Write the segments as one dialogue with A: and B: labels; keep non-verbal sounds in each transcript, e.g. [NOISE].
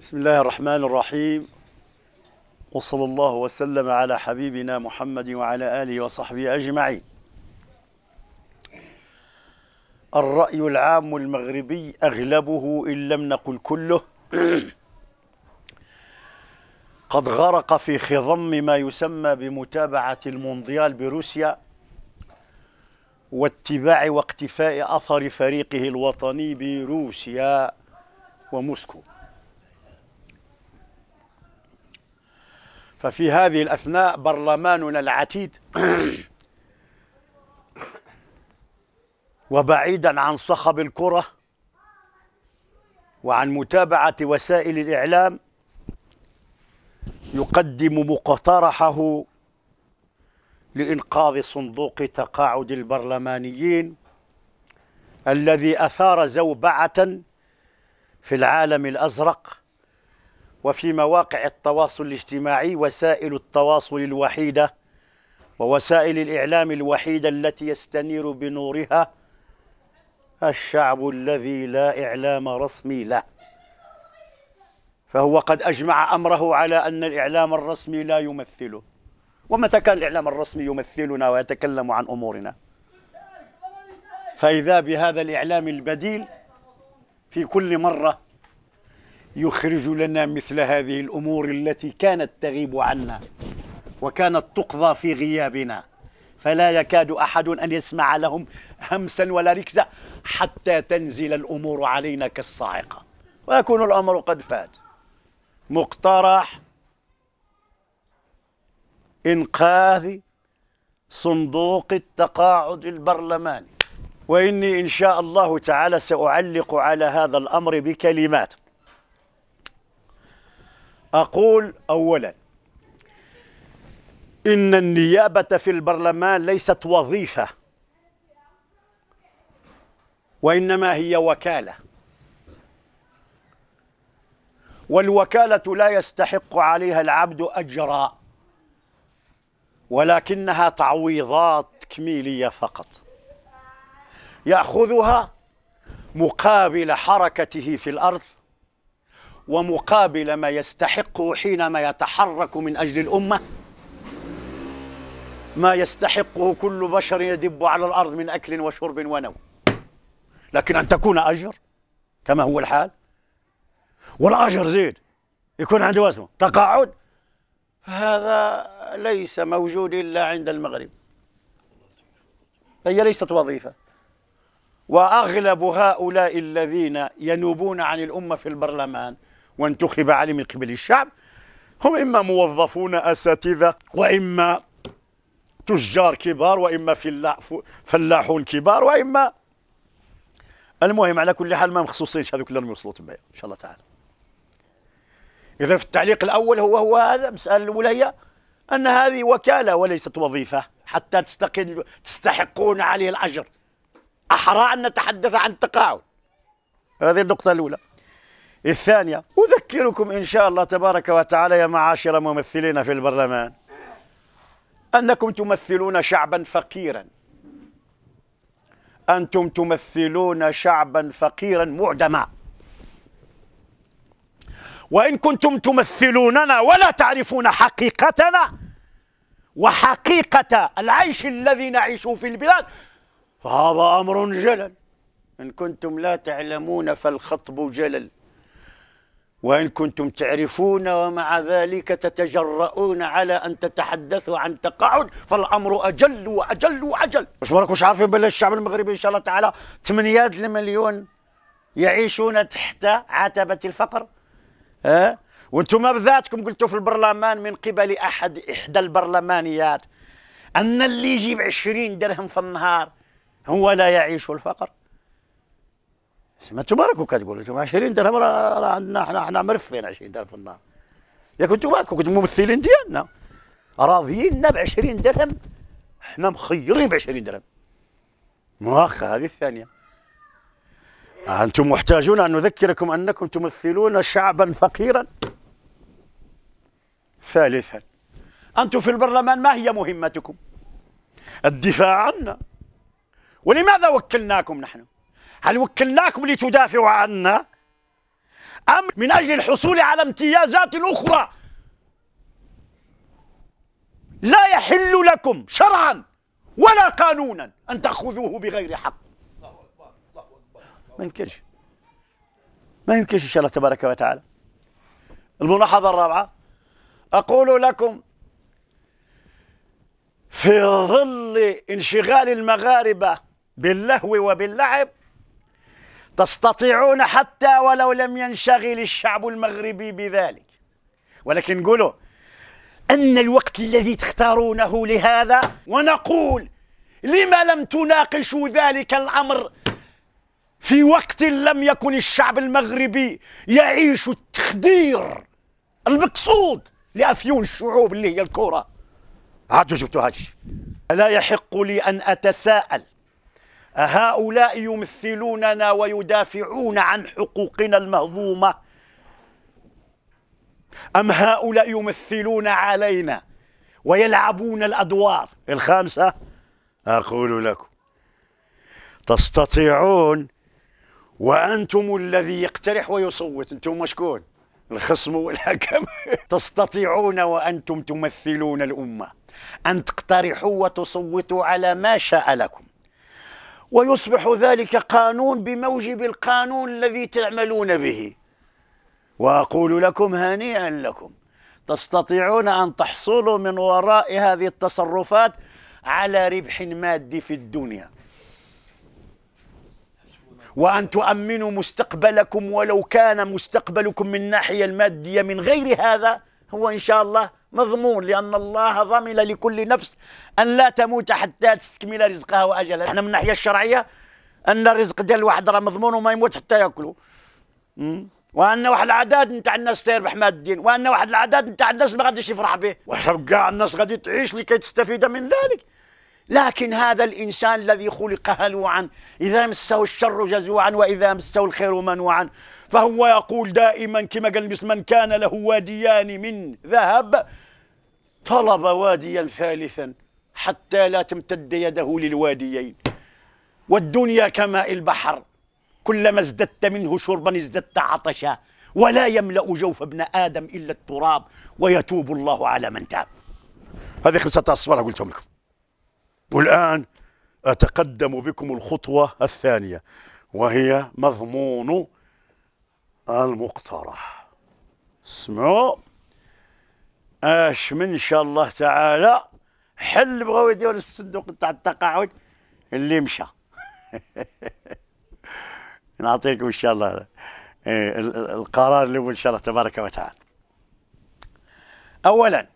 A: بسم الله الرحمن الرحيم وصلى الله وسلم على حبيبنا محمد وعلى آله وصحبه أجمعين الرأي العام المغربي أغلبه إن لم نقل كله [CLEARS THROAT] قد غرق في خضم ما يسمى بمتابعة المونديال بروسيا واتباع واقتفاء أثر فريقه الوطني بروسيا وموسكو ففي هذه الأثناء برلماننا العتيد وبعيدا عن صخب الكرة وعن متابعة وسائل الإعلام يقدم مقترحه لإنقاذ صندوق تقاعد البرلمانيين الذي أثار زوبعة في العالم الأزرق وفي مواقع التواصل الاجتماعي وسائل التواصل الوحيدة ووسائل الإعلام الوحيدة التي يستنير بنورها الشعب الذي لا إعلام رسمي له فهو قد أجمع أمره على أن الإعلام الرسمي لا يمثله ومتى كان الإعلام الرسمي يمثلنا ويتكلم عن أمورنا فإذا بهذا الإعلام البديل في كل مرة يخرج لنا مثل هذه الامور التي كانت تغيب عنا وكانت تقضى في غيابنا فلا يكاد احد ان يسمع لهم همسا ولا ركزا حتى تنزل الامور علينا كالصاعقه ويكون الامر قد فات مقترح انقاذ صندوق التقاعد البرلماني واني ان شاء الله تعالى ساعلق على هذا الامر بكلمات أقول أولا إن النيابة في البرلمان ليست وظيفة وإنما هي وكالة والوكالة لا يستحق عليها العبد أجرا ولكنها تعويضات تكميلية فقط يأخذها مقابل حركته في الأرض ومقابل ما يستحقه حينما يتحرك من أجل الأمة ما يستحقه كل بشر يدب على الأرض من أكل وشرب ونوم لكن أن تكون أجر كما هو الحال والأجر زيد يكون عنده اسمه تقاعد هذا ليس موجود إلا عند المغرب هي ليست وظيفة وأغلب هؤلاء الذين ينوبون عن الأمة في البرلمان وانتخب علي من قبل الشعب هم إما موظفون أساتذة وإما تجار كبار وإما فلاحون كبار وإما المهم على كل حال ما مخصوصينش هذوك اللي يوصلوا تبعيا إن شاء الله تعالى إذا في التعليق الأول هو هو هذا المسألة الأولى هي أن هذه وكالة وليست وظيفة حتى تستقل تستحقون عليه الأجر أحرى أن نتحدث عن التقاعد هذه النقطة الأولى الثانية أذكركم إن شاء الله تبارك وتعالى يا معاشر ممثلين في البرلمان أنكم تمثلون شعبا فقيرا أنتم تمثلون شعبا فقيرا معدما وإن كنتم تمثلوننا ولا تعرفون حقيقتنا وحقيقة العيش الذي نعيشه في البلاد فهذا أمر جلل إن كنتم لا تعلمون فالخطب جلل وإن كنتم تعرفون ومع ذلك تتجرؤون على أن تتحدثوا عن تقاعد فالأمر أجل وأجل وأجل واش برك واش عارفين بلا الشعب المغربي إن شاء الله تعالى 8 المليون يعيشون تحت عتبة الفقر أه؟ وانتم بذاتكم قلتوا في البرلمان من قبل أحد إحدى البرلمانيات أن اللي يجيب 20 درهم في النهار هو لا يعيش الفقر سمعتوا بالكم كتقول انتم 20 درهم راه عندنا احنا احنا مرفين 20 درهم في النهار ياك انتم بالكم كنتم ممثلين ديالنا راضييننا ب 20 درهم احنا مخيرين ب 20 درهم واخا هذه الثانيه انتم محتاجون ان نذكركم انكم تمثلون شعبا فقيرا ثالثا انتم في البرلمان ما هي مهمتكم الدفاع عنا ولماذا وكلناكم نحن هل وكلناكم لتدافعوا عنا أم من أجل الحصول على امتيازات أخرى لا يحل لكم شرعا ولا قانونا أن تأخذوه بغير حق ما يمكنش ما يمكنش إن شاء الله تبارك وتعالى الملاحظة الرابعة أقول لكم في ظل انشغال المغاربة باللهو وباللعب تستطيعون حتى ولو لم ينشغل الشعب المغربي بذلك ولكن قولوا أن الوقت الذي تختارونه لهذا ونقول لما لم تناقشوا ذلك الأمر في وقت لم يكن الشعب المغربي يعيش التخدير المقصود لأفيون الشعوب اللي هي الكرة عادوا جبتوا هادشي ألا يحق لي أن أتساءل هؤلاء يمثلوننا ويدافعون عن حقوقنا المهضومة أم هؤلاء يمثلون علينا ويلعبون الأدوار الخامسة أقول لكم تستطيعون وأنتم الذي يقترح ويصوت أنتم مشكون الخصم والحكم [LAUGHS] تستطيعون وأنتم تمثلون الأمة أن تقترحوا وتصوتوا على ما شاء لكم ويصبح ذلك قانون بموجب القانون الذي تعملون به واقول لكم هنيئا لكم تستطيعون ان تحصلوا من وراء هذه التصرفات على ربح مادي في الدنيا وأن تؤمنوا مستقبلكم ولو كان مستقبلكم من الناحية المادية من غير هذا هو إن شاء الله مضمون لان الله ضمن لكل نفس ان لا تموت حتى تستكمل رزقها واجلها احنا من الناحيه الشرعيه ان الرزق ديال الواحد راه مضمون وما يموت حتى ياكله وان واحد العدد نتاع الناس تربح الدين وان واحد العدد نتاع الناس ما غاديش يفرح به واش كاع الناس غادي تعيش لكي تستفيد من ذلك لكن هذا الإنسان الذي خلق هلوعا إذا مسه الشر جزوعا وإذا مسه الخير منوعا فهو يقول دائما كما قال من كان له واديان من ذهب طلب واديا ثالثا حتى لا تمتد يده للواديين والدنيا كماء البحر كلما ازددت منه شربا ازددت عطشا ولا يملأ جوف ابن آدم إلا التراب ويتوب الله على من تاب هذه خمسة أصفار قلتهم لكم والآن أتقدم بكم الخطوة الثانية وهي مضمون المقترح اسمعوا اش من شاء الله تعالى حل بغاو يديروا الصندوق تاع التقاعد اللي مشى [LAUGHS] نعطيكم ان شاء الله آه، القرار اللي ان شاء الله تبارك وتعالى اولا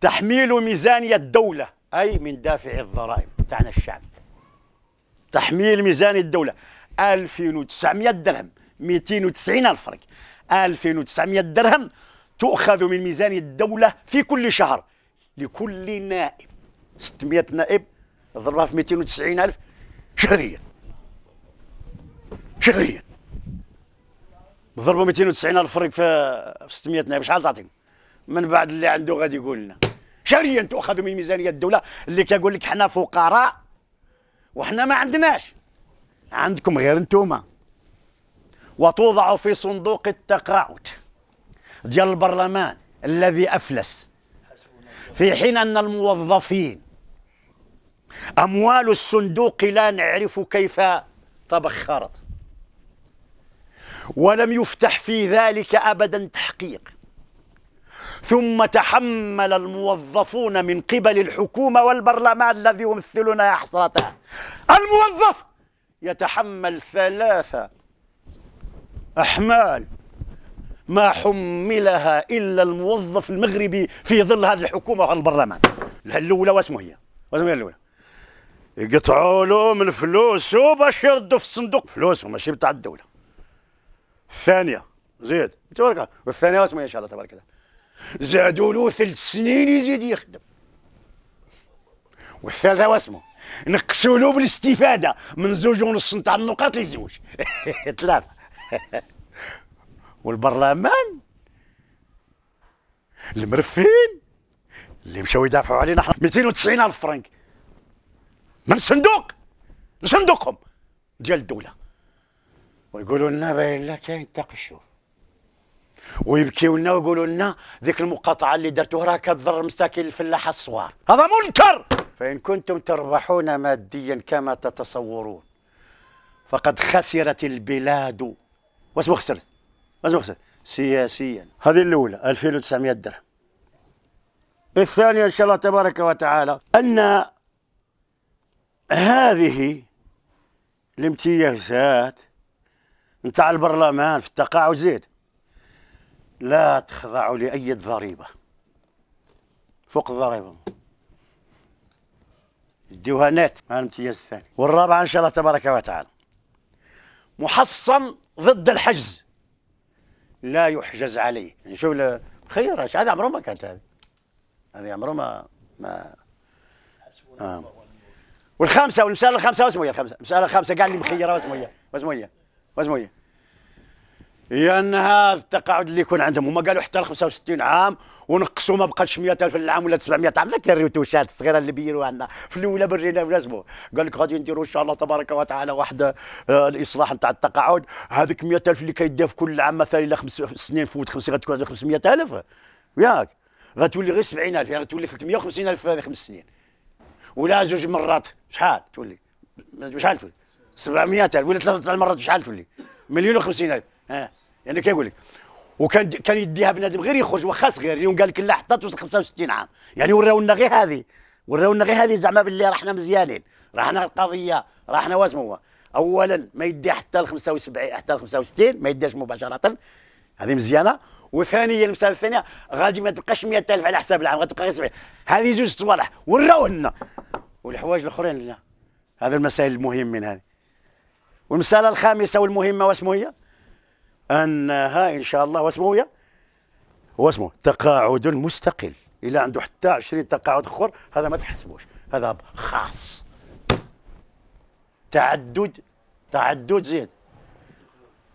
A: تحميل ميزانيه الدوله أي من دافع الضرائب بتاعنا الشعب تحميل ميزان الدولة 2900 درهم 290 ألف فرنك 2900 درهم تؤخذ من ميزان الدولة في كل شهر لكل نائب 600 نائب ضربها في 290 ألف شهريا شهريا ضربوا 290 ألف فرنك في 600 نائب شحال تعطيهم من بعد اللي عنده غادي يقول لنا جريا تؤخذ من ميزانيه الدوله اللي كيقول لك حنا فقراء وحنا ما عندناش عندكم غير انتوما وتوضع في صندوق التقاعد ديال البرلمان الذي افلس في حين ان الموظفين اموال الصندوق لا نعرف كيف تبخرت ولم يفتح في ذلك ابدا تحقيق ثم تحمل الموظفون من قبل الحكومة والبرلمان الذي يمثلنا يا حسرته الموظف يتحمل ثلاثة أحمال ما حملها إلا الموظف المغربي في ظل هذه الحكومة وهذا البرلمان الأولى واسمه هي واسمه هي الأولى يقطعوا له من فلوسه باش يردوا في الصندوق فلوسه ماشي بتاع الدولة الثانية زيد تبارك والثانية هي إن شاء الله تبارك الله زادوا له ثلاث سنين يزيد يخدم والثالثه واسمه نقصوا له بالاستفاده من زوج ونص نتاع النقاط لزوج [LAUGHS] ثلاثه [LAUGHS] والبرلمان المرفين اللي مشاو يدافعوا علينا احنا 290 الف فرنك من صندوق صندوقهم ديال الدوله ويقولوا لنا باين لا كاين تقشف ويبكيو لنا ويقولوا لنا ذيك المقاطعه اللي درتوها راه كتضر مساكين الفلاح الصوار هذا منكر فان كنتم تربحون ماديا كما تتصورون فقد خسرت البلاد واسمو خسرت واسمو خسرت سياسيا هذه الاولى 2900 درهم الثانيه ان شاء الله تبارك وتعالى ان هذه الامتيازات نتاع البرلمان في التقاعد زيد لا تخضعوا لأي ضريبة فوق الضريبة الديوانات هذا مع الامتياز الثاني والرابعة إن شاء الله تبارك وتعالى محصن ضد الحجز لا يحجز عليه نشوف يعني شوف خير هذا عمره ما كانت هذه هذه عمره ما ما آه. والخامسة والمسألة الخامسة واسمه هي الخامسة المسألة الخامسة كاع اللي مخيرة واسمه هي واسمه هي واسمه هي يا انها التقاعد اللي يكون عندهم هما قالوا حتى 65 عام ونقصوا ما بقاش 100000 العام ولا 700 عام لا كاين الريتوشات الصغيره اللي بيروها لنا في الاولى برينا بلازمو قال لك غادي نديروا ان شاء الله تبارك وتعالى واحد آه، الاصلاح نتاع التقاعد هذيك 100000 اللي في كل عام مثلا الى خمس سنين فوت خمس غتكون 500000 ياك غتولي غير 70000 غتولي 350000 في هذه خمس سنين ولا زوج مرات شحال تولي شحال تولي 700000 ولا ثلاث مرات شحال تولي مليون و 50000 ها يعني كيقول لك وكان كان يديها بنادم غير يخرج واخا صغير اليوم يعني قال لك لا حتى توصل 65 عام يعني وراونا غير هذه وراونا غير هذه زعما باللي راحنا مزيانين راحنا القضيه راحنا هو اولا ما يدي حتى ل 75 حتى ل 65 ما يديهاش مباشره هذه مزيانه وثانيا المساله الثانيه غادي ما تبقاش 100000 على حساب العام غتبقى غير 70 هذه زوج صوالح لنا والحوايج الاخرين لا هذا المسائل المهمين هذه والمساله الخامسه والمهمه واسمو هي أنها إن شاء الله واسمه يا هو تقاعد مستقل إلى عنده حتى 20 تقاعد أخر هذا ما تحسبوش هذا خاص تعدد تعدد زين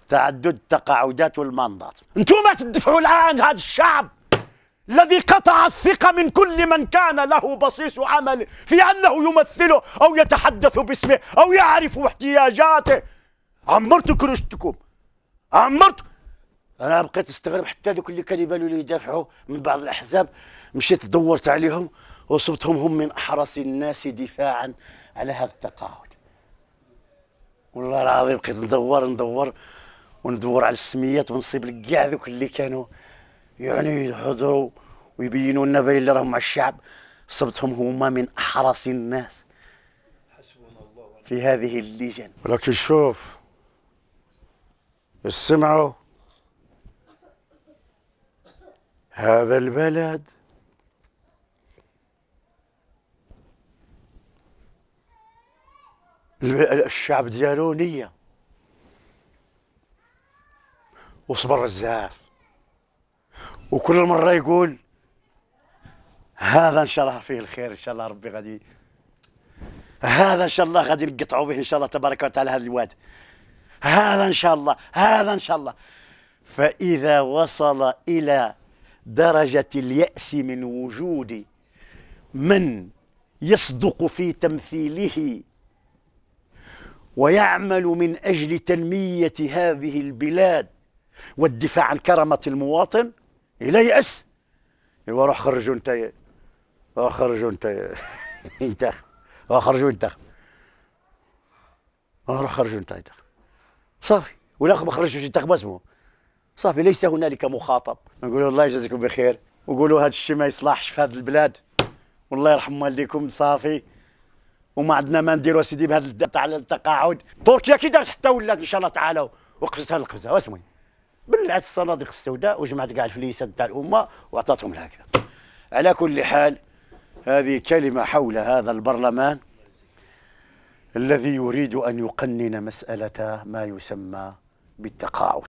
A: تعدد التقاعدات والمنضات انتم تدفعوا الآن هذا الشعب الذي قطع الثقة من كل من كان له بصيص عمل في أنه يمثله أو يتحدث باسمه أو يعرف احتياجاته عمرتوا كرشتكم عمرت انا بقيت استغرب حتى ذوك اللي كانوا يبانوا لي يدافعوا من بعض الاحزاب مشيت دورت عليهم وصبتهم هم من احرص الناس دفاعا على هذا التقاعد والله العظيم بقيت ندور ندور وندور على السميات ونصيب لك كاع ذوك اللي كانوا يعني يحضروا ويبينوا لنا باين اللي راهم مع الشعب صبتهم هما من احرص الناس في هذه اللجان ولكن شوف سمعوا هذا البلد الشعب ديالو نية وصبر بزاف وكل مرة يقول هذا إن شاء الله فيه الخير إن شاء الله ربي غادي هذا إن شاء الله غادي نقطعوا به إن شاء الله تبارك وتعالى هذا الواد هذا إن شاء الله هذا إن شاء الله فإذا وصل إلى درجة اليأس من وجود من يصدق في تمثيله ويعمل من أجل تنمية هذه البلاد والدفاع عن كرامة المواطن الى يأس ايوا روح خرجوا انت روح خرجوا انت انت [LAUGHS] روح خرجوا انت روح خرجوا انت انتخب صافي والاخر ما خرجش باش ينتخب اسمه صافي ليس هنالك مخاطب نقولوا الله يجازيكم بخير وقولوا هذا الشيء ما يصلحش في هذه البلاد والله يرحم والديكم صافي وما عندنا ما نديروا سيدي بهذا الدات على التقاعد تركيا كي دارت حتى ولات ان شاء الله تعالى وقفزت هذه القفزه واسمي بلعت الصناديق السوداء وجمعت كاع الفليسات تاع الامه واعطتهم هكذا على كل حال هذه كلمه حول هذا البرلمان الذي يريد أن يقنن مسألة ما يسمى بالتقاعد